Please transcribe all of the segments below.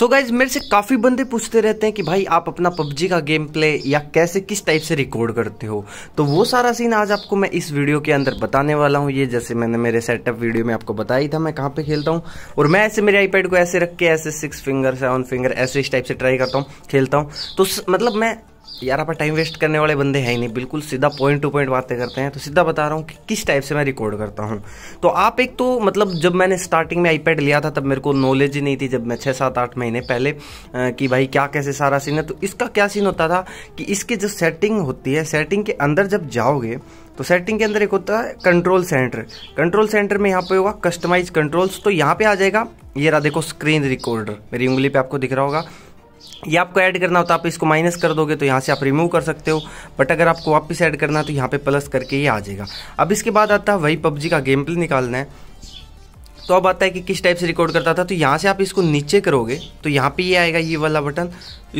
सो so guys मेरे से काफ़ी बंदे पूछते रहते हैं कि भाई आप अपना पबजी का गेम प्ले या कैसे किस टाइप से रिकॉर्ड करते हो तो वो सारा सीन आज आपको मैं इस वीडियो के अंदर बताने वाला हूँ ये जैसे मैंने मेरे सेटअप वीडियो में आपको बताया था मैं कहाँ पे खेलता हूँ और मैं ऐसे मेरे आईपैड को ऐसे रख के ऐसे सिक्स फिंगर सेवन फिंगर ऐसे इस टाइप से ट्राई करता हूँ खेलता हूँ तो मतलब मैं यार आप टाइम वेस्ट करने वाले बंदे हैं ही नहीं बिल्कुल सीधा पॉइंट टू पॉइंट बातें करते हैं तो सीधा बता रहा हूँ कि किस टाइप से मैं रिकॉर्ड करता हूँ तो आप एक तो मतलब जब मैंने स्टार्टिंग में आईपैड लिया था तब मेरे को नॉलेज ही नहीं थी जब मैं छः सात आठ महीने पहले कि भाई क्या कैसे सारा सीन है तो इसका क्या सीन होता था कि इसकी जो सेटिंग होती है सेटिंग के अंदर जब जाओगे तो सेटिंग के अंदर एक होता है कंट्रोल सेंटर कंट्रोल सेंटर में यहाँ पे होगा कस्टमाइज कंट्रोल्स तो यहाँ पे आ जाएगा ये रहा देखो स्क्रीन रिकॉर्डर मेरी उंगली पे आपको दिख रहा होगा ये आपको ऐड करना हो तो आप इसको माइनस कर दोगे तो यहाँ से आप रिमूव कर सकते हो बट अगर आपको वापस ऐड करना है तो यहाँ पे प्लस करके ये आ जाएगा अब इसके बाद आता है वही पबजी का गेम प्ले निकालना है तो अब आता है कि किस टाइप से रिकॉर्ड करता था तो यहाँ से आप इसको नीचे करोगे तो यहाँ पे ये आएगा ये वाला बटन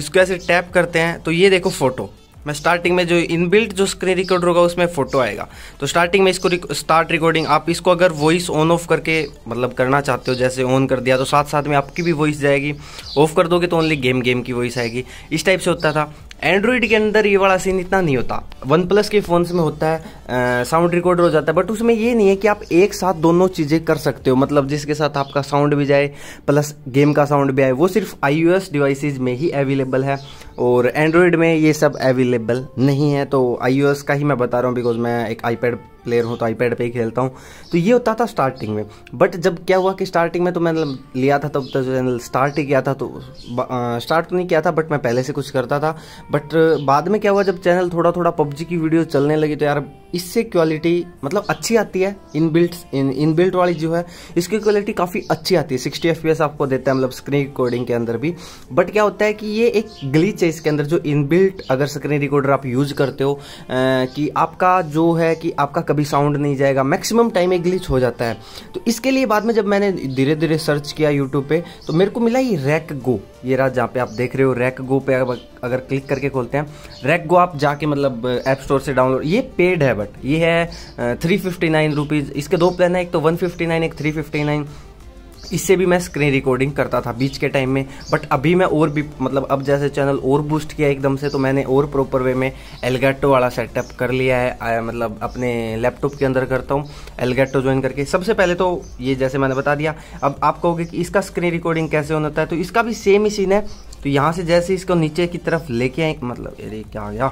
इसको ऐसे टैप करते हैं तो ये देखो फोटो मैं स्टार्टिंग में जो इनबिल्ट जो स्क्रीन रिकॉर्डर होगा उसमें फ़ोटो आएगा तो स्टार्टिंग में इसको स्टार्ट रिकॉर्डिंग आप इसको अगर वॉइस ऑन ऑफ करके मतलब करना चाहते हो जैसे ऑन कर दिया तो साथ साथ में आपकी भी वॉइस जाएगी ऑफ कर दोगे तो ओनली गेम गेम की वॉइस आएगी इस टाइप से होता था एंड्रॉइड के अंदर ये वाला सीन इतना नहीं होता वन प्लस के फ़ोन्स में होता है साउंड रिकॉर्डर हो जाता है बट उसमें ये नहीं है कि आप एक साथ दोनों चीज़ें कर सकते हो मतलब जिसके साथ आपका साउंड भी जाए प्लस गेम का साउंड भी आए वो सिर्फ आई डिवाइसेज में ही अवेलेबल है और एंड्रॉयड में ये सब अवेलेबल नहीं है तो आई का ही मैं बता रहा हूँ बिकॉज मैं एक आईपैड प्लेयर हूँ तो आईपैड पे ही खेलता हूँ तो ये होता था स्टार्टिंग में बट जब क्या हुआ कि स्टार्टिंग में तो मैंने लिया था तब तो चैनल स्टार्ट ही किया था तो स्टार्ट तो नहीं किया था बट मैं पहले से कुछ करता था बट बाद में क्या हुआ जब चैनल थोड़ा थोड़ा पबजी की वीडियो चलने लगी तो यार इससे क्वालिटी मतलब अच्छी आती है in built in in built वाली जो है इसकी क्वालिटी काफ़ी अच्छी आती है सिक्सटी एफ आपको देता है मतलब स्क्रीन रिकॉर्डिंग के अंदर भी बट क्या होता है कि ये एक ग्लीच है इसके अंदर जो इनबिल्ट अगर स्क्रीन रिकॉर्डर आप यूज़ करते हो कि आपका जो है कि आपका कभी साउंड नहीं जाएगा मैक्सिमम टाइम एक ग्लिच हो जाता है तो इसके लिए बाद में जब मैंने धीरे धीरे सर्च किया यूट्यूब पे तो मेरे को मिला ये रैक गो ये रहा जहाँ पे आप देख रहे हो रैक गो पे अगर क्लिक करके खोलते हैं रैक गो आप जाके मतलब ऐप स्टोर से डाउनलोड ये पेड है बट ये है थ्री फिफ्टी इसके दो प्लान है एक तो वन फिफ्टी एक थ्री इससे भी मैं स्क्रीन रिकॉर्डिंग करता था बीच के टाइम में बट अभी मैं और भी मतलब अब जैसे चैनल और बूस्ट किया एकदम से तो मैंने और प्रॉपर वे में एलगेटो वाला सेटअप कर लिया है आया मतलब अपने लैपटॉप के अंदर करता हूँ एलगेटो ज्वाइन करके सबसे पहले तो ये जैसे मैंने बता दिया अब आप कहोगे कि इसका स्क्रीन रिकॉर्डिंग कैसे होता है तो इसका भी सेम ही सीन है तो यहाँ से जैसे इसको नीचे की तरफ लेके आए मतलब अरे क्या आ गया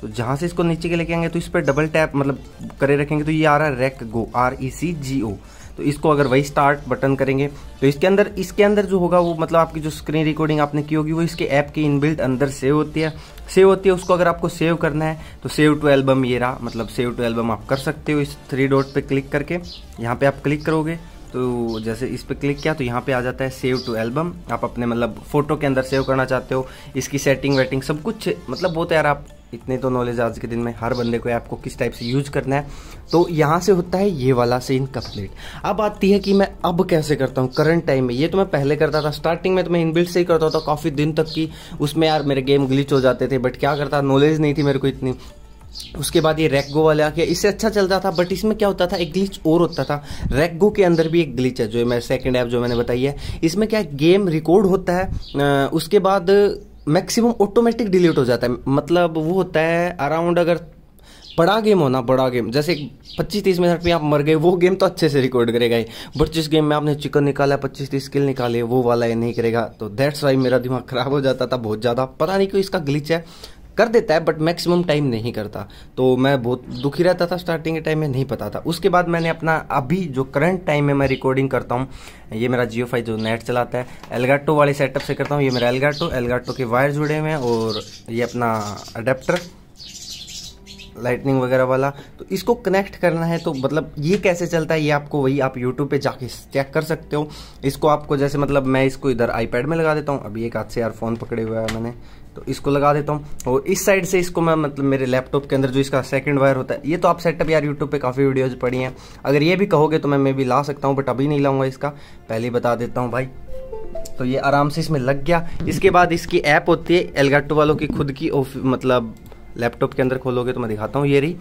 तो जहाँ से इसको नीचे के लेके आएंगे तो इस पर डबल टैप मतलब करे रखेंगे तो ये आ रहा है रेक गो आर ई सी जी ओ तो इसको अगर वही स्टार्ट बटन करेंगे तो इसके अंदर इसके अंदर जो होगा वो मतलब आपकी जो स्क्रीन रिकॉर्डिंग आपने की होगी वो इसके ऐप की इनबिल्ट अंदर सेव होती है सेव होती है उसको अगर आपको सेव करना है तो सेव टू एल्बम ये रहा मतलब सेव टू एल्बम आप कर सकते हो इस थ्री डॉट पर क्लिक करके यहाँ पर आप क्लिक करोगे तो जैसे इस पर क्लिक किया तो यहाँ पे आ जाता है सेव टू एल्बम आप अपने मतलब फ़ोटो के अंदर सेव करना चाहते हो इसकी सेटिंग वेटिंग सब कुछ मतलब बहुत यार आप इतने तो नॉलेज आज के दिन में हर बंदे को ऐप को किस टाइप से यूज करना है तो यहाँ से होता है ये वाला सीन कंप्लीट अब आती है कि मैं अब कैसे करता हूँ करंट टाइम में ये तो मैं पहले करता था स्टार्टिंग में तो मैं इनबिल्ड से ही करता था काफ़ी दिन तक कि उसमें यार मेरे गेम ग्लिच हो जाते थे बट क्या करता नॉलेज नहीं थी मेरे को इतनी उसके बाद ये रेगो वाला गया इससे अच्छा चलता था बट इसमें क्या होता था एक ग्लिच और होता था रेगो के अंदर भी एक ग्लिच है जो मैं सेकंड ऐप जो मैंने बताई है इसमें क्या गेम रिकॉर्ड होता है उसके बाद मैक्सिमम ऑटोमेटिक डिलीट हो जाता है मतलब वो होता है अराउंड अगर बड़ा गेम होना बड़ा गेम जैसे पच्चीस तीस मिनट में आप मर गए वो गेम तो अच्छे से रिकॉर्ड करेगा ही बट जिस गेम में आपने चिकन निकाला पच्चीस तीस किल निकाले वो वाला ये नहीं करेगा तो दैट्स वाई मेरा दिमाग खराब हो जाता था बहुत ज़्यादा पता नहीं क्यों इसका ग्लिच है कर देता है बट मैक्सिमम टाइम नहीं करता तो मैं बहुत दुखी रहता था स्टार्टिंग के टाइम में नहीं पता था उसके बाद मैंने अपना अभी जो करंट टाइम में मैं रिकॉर्डिंग करता हूँ ये मेरा जियो जो नेट चलाता है एलगाटो वाले सेटअप से करता हूँ ये मेरा एलगाटो एलगाटो के वायर जुड़े हुए हैं और ये अपना अडेप्टर लाइटनिंग वगैरह वाला तो इसको कनेक्ट करना है तो मतलब ये कैसे चलता है ये आपको वही आप यूट्यूब पे जाके चेक कर सकते हो इसको आपको जैसे मतलब मैं इसको इधर आईपैड में लगा देता हूँ अभी एक हाथ से यार फ़ोन पकड़े हुआ है मैंने तो इसको लगा देता हूँ और इस साइड से इसको मैं मतलब मेरे लैपटॉप के अंदर जो इसका सेकंड वायर होता है ये तो आप सेटअप यार यूट्यूब पे काफ़ी वीडियोज पड़ी हैं अगर ये भी कहोगे तो मैं मे भी ला सकता हूँ बट अभी नहीं लाऊंगा इसका पहले बता देता हूँ भाई तो ये आराम से इसमें लग गया इसके बाद इसकी ऐप होती है एलगाटो वालों की खुद की मतलब लैपटॉप के अंदर खोलोगे तो मैं दिखाता हूँ ये रही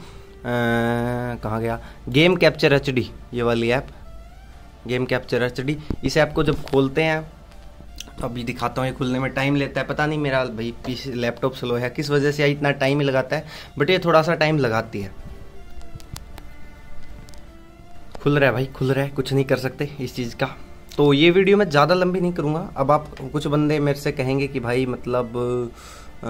कहाँ गया गेम कैप्चर एच ये वाली ऐप गेम कैप्चर एच इस ऐप को जब खोलते हैं तो अभी दिखाता हूँ ये खुलने में टाइम लेता है पता नहीं मेरा भाई लैपटॉप स्लो है किस वजह से इतना टाइम ही लगाता है बट ये थोड़ा सा टाइम लगाती है खुल रहा है भाई खुल रहा है कुछ नहीं कर सकते इस चीज़ का तो ये वीडियो मैं ज़्यादा लंबी नहीं करूँगा अब आप कुछ बंदे मेरे से कहेंगे कि भाई मतलब आ,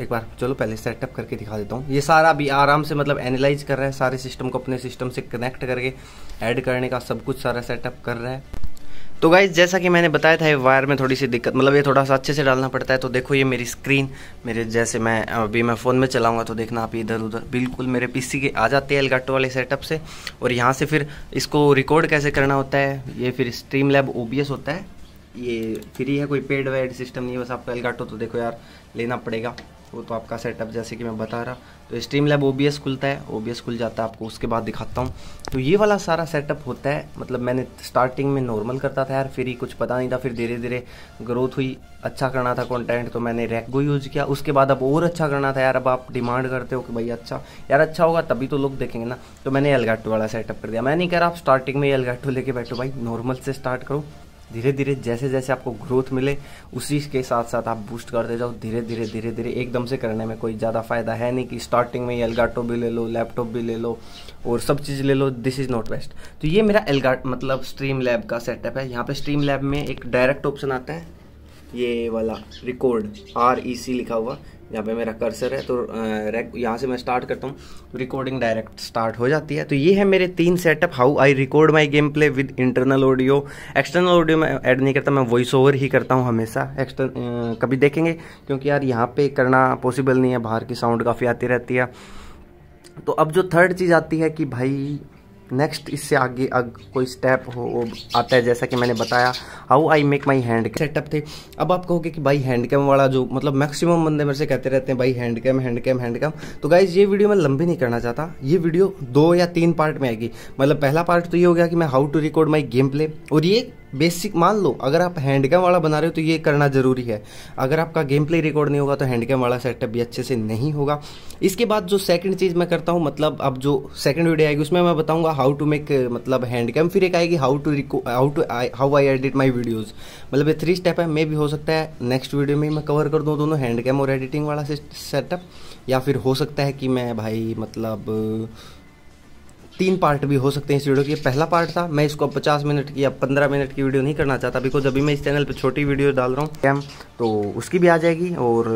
एक बार चलो पहले सेटअप करके दिखा देता हूँ ये सारा अभी आराम से मतलब एनालाइज कर रहा है सारे सिस्टम को अपने सिस्टम से कनेक्ट करके ऐड करने का सब कुछ सारा सेटअप कर रहा है तो गाइज जैसा कि मैंने बताया था ये वायर में थोड़ी सी दिक्कत मतलब ये थोड़ा सा अच्छे से डालना पड़ता है तो देखो ये मेरी स्क्रीन मेरे जैसे मैं अभी मैं फ़ोन में चलाऊंगा तो देखना आप इधर उधर बिल्कुल मेरे पीसी के आ जाते हैं एलगाटो वाले सेटअप से और यहाँ से फिर इसको रिकॉर्ड कैसे करना होता है ये फिर स्ट्रीम लैब ओबीएस होता है ये फ्री है कोई पेड वेड सिस्टम नहीं बस आपको एलगाटो तो देखो यार लेना पड़ेगा वो तो आपका सेटअप जैसे कि मैं बता रहा तो स्ट्रीम लैब ओ खुलता है ओ खुल जाता है आपको उसके बाद दिखाता हूँ तो ये वाला सारा सेटअप होता है मतलब मैंने स्टार्टिंग में नॉर्मल करता था यार फिर ही कुछ पता नहीं था फिर धीरे धीरे ग्रोथ हुई अच्छा करना था कॉन्टेंट तो मैंने रेगो यूज़ किया उसके बाद अब और अच्छा करना था यार अब आप डिमांड करते हो कि भाई अच्छा यार अच्छा होगा तभी तो लोग देखेंगे ना तो मैंने एलगाटो वाला सेटअप कर दिया मैं नहीं कह रहा आप स्टार्टिंग में एलगाटो लेके बैठो भाई नॉर्मल से स्टार्ट करो धीरे धीरे जैसे जैसे आपको ग्रोथ मिले उसी के साथ साथ आप बूस्ट करते जाओ धीरे धीरे धीरे धीरे एकदम से करने में कोई ज़्यादा फायदा है नहीं कि स्टार्टिंग में एलगाटो भी ले लो लैपटॉप भी ले लो और सब चीज़ ले लो दिस इज़ नॉट बेस्ट तो ये मेरा एलगाट मतलब स्ट्रीम लैब का सेटअप है यहाँ पे स्ट्रीम लैब में एक डायरेक्ट ऑप्शन आता है ये वाला रिकॉर्ड आर ई सी लिखा हुआ यहाँ पे मेरा कर्सर है तो यहाँ से मैं स्टार्ट करता हूँ रिकॉर्डिंग डायरेक्ट स्टार्ट हो जाती है तो ये है मेरे तीन setup how I record my game play with internal audio external audio मैं ऐड नहीं करता मैं वॉइस ओवर ही करता हूँ हमेशा एक्सटर्न कभी देखेंगे क्योंकि यार यहाँ पे करना पॉसिबल नहीं है बाहर की साउंड काफ़ी आती रहती है तो अब जो थर्ड चीज़ आती है कि भाई नेक्स्ट इससे आगे अग, कोई स्टेप हो आता है जैसा कि मैंने बताया how I make my hand setup थे अब आप कहोगे कि भाई हैंड कैम वाला जो मतलब मैक्सिमम बंदे मेरे से कहते रहते हैं भाई hand cam hand cam hand cam तो गाइज ये वीडियो मैं लंबी नहीं करना चाहता ये वीडियो दो या तीन पार्ट में आएगी मतलब पहला पार्ट तो ये हो गया कि मैं how to record my game play और ये बेसिक मान लो अगर आप कैम वाला बना रहे हो तो ये करना ज़रूरी है अगर आपका गेम प्ले रिकॉर्ड नहीं होगा तो कैम वाला सेटअप भी अच्छे से नहीं होगा इसके बाद जो सेकंड चीज़ मैं करता हूँ मतलब अब जो सेकंड वीडियो आएगी उसमें मैं बताऊंगा हाउ टू मेक मतलब हैंडकैम फिर एक आएगी how to how to how I edit my videos मतलब ये थ्री स्टेप है मे भी हो सकता है नेक्स्ट वीडियो में मैं कवर कर दूँ दोनों हैंडकैम और एडिटिंग वाला सेटअप या फिर हो सकता है कि मैं भाई मतलब तीन पार्ट भी हो सकते हैं इस वीडियो के पहला पार्ट था मैं इसको पचास मिनट की या पंद्रह मिनट की वीडियो नहीं करना चाहता बिकॉज अभी मैं इस चैनल पर छोटी वीडियो डाल रहा हूँ कैम तो उसकी भी आ जाएगी और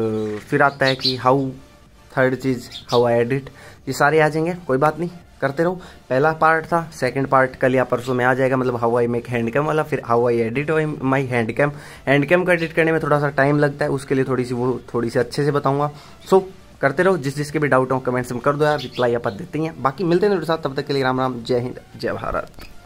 फिर आता है कि हाउ थर्ड चीज़ हाउ आई एडिट ये सारे आ जाएंगे कोई बात नहीं करते रहो पहला पार्ट था सेकंड पार्ट कल या परसों में आ जाएगा मतलब how I make hand cam वाला फिर how I edit my hand cam hand cam का एडिट करने में थोड़ा सा टाइम लगता है उसके लिए थोड़ी सी वो थोड़ी सी अच्छे से बताऊँगा सो so, करते रहो जिस जिसके भी डाउट हो कमेंट्स में कर दो यार रिप्लाई आप देते हैं बाकी मिलते हैं मेरे साथ तब तक के लिए राम राम जय हिंद जय भारत